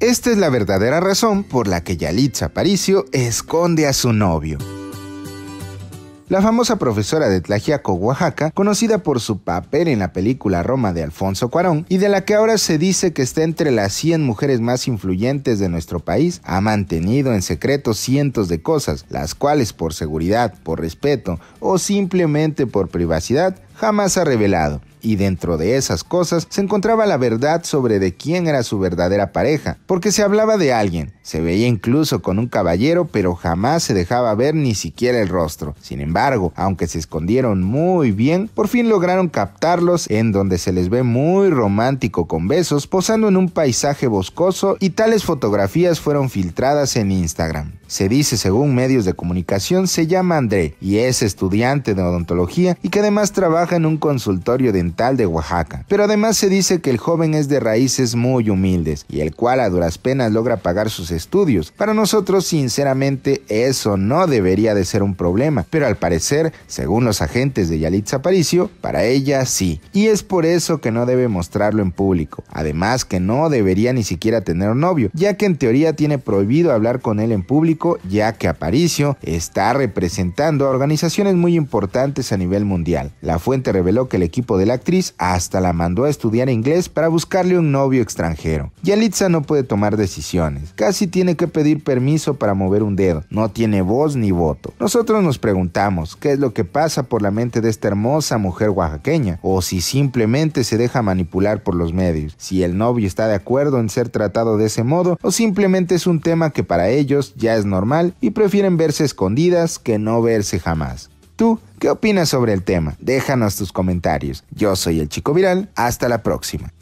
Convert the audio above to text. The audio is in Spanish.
Esta es la verdadera razón por la que Yalitza Aparicio esconde a su novio. La famosa profesora de Tlajiaco, Oaxaca, conocida por su papel en la película Roma de Alfonso Cuarón y de la que ahora se dice que está entre las 100 mujeres más influyentes de nuestro país, ha mantenido en secreto cientos de cosas, las cuales por seguridad, por respeto o simplemente por privacidad jamás ha revelado, y dentro de esas cosas se encontraba la verdad sobre de quién era su verdadera pareja, porque se hablaba de alguien, se veía incluso con un caballero, pero jamás se dejaba ver ni siquiera el rostro. Sin embargo, aunque se escondieron muy bien, por fin lograron captarlos en donde se les ve muy romántico con besos, posando en un paisaje boscoso y tales fotografías fueron filtradas en Instagram se dice según medios de comunicación, se llama André y es estudiante de odontología y que además trabaja en un consultorio dental de Oaxaca. Pero además se dice que el joven es de raíces muy humildes y el cual a duras penas logra pagar sus estudios. Para nosotros, sinceramente, eso no debería de ser un problema, pero al parecer, según los agentes de Yalitza Aparicio, para ella sí. Y es por eso que no debe mostrarlo en público. Además que no debería ni siquiera tener novio, ya que en teoría tiene prohibido hablar con él en público ya que Aparicio está representando a organizaciones muy importantes a nivel mundial. La fuente reveló que el equipo de la actriz hasta la mandó a estudiar inglés para buscarle un novio extranjero. Yalitza no puede tomar decisiones, casi tiene que pedir permiso para mover un dedo, no tiene voz ni voto. Nosotros nos preguntamos qué es lo que pasa por la mente de esta hermosa mujer oaxaqueña, o si simplemente se deja manipular por los medios, si el novio está de acuerdo en ser tratado de ese modo, o simplemente es un tema que para ellos ya es normal y prefieren verse escondidas que no verse jamás. ¿Tú qué opinas sobre el tema? Déjanos tus comentarios. Yo soy el Chico Viral. Hasta la próxima.